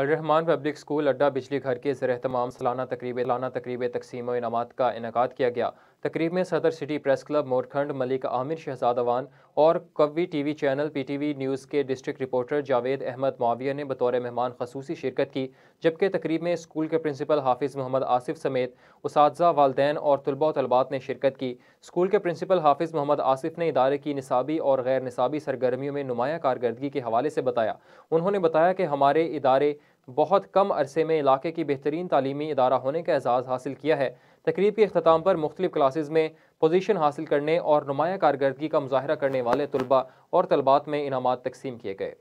अलरहमान public school अड्डा बिजली घर के जरहतमाम तमाम सालाना तकरीब लाना तकरीब तकसीम इनामत का इनका किया गया तकरीब में Sadar city press club Morkhand Malik Aamir शहजादवान और कवी T V channel P T V news के डिस्ट्रिक्ट रिपोर्टर जावेद अहमद माविया ने बतौर मेहमान खसूसी शिरकत की जबकि तकरीब में स्कूल के प्रिंसिपल हाफिज़ मोहम्मद आसिफ समेत उस वालदेन और तलबा तलबात ने शिरकत की स्कूल के प्रिंसिपल हाफिज़ मोहम्मद आसिफ ने इदारे की निसाबी और गैर निसाबी सरगर्मियों में नुमाया कारकरी के हवाले से बताया उन्होंने बताया कि हमारे इदारे बहुत कम अरसे में इलाके की बेहतरीन तालीमी इदारा होने का एजाज़ हासिल किया है तकरीब के अख्ताम पर मुख्तलिफ क्लासेज में पोजीशन हासिल करने और नुमाया कारकर्दगी का मुजाहरा करने वाले तलबा और तलबात में इनामत तकसीम किए गए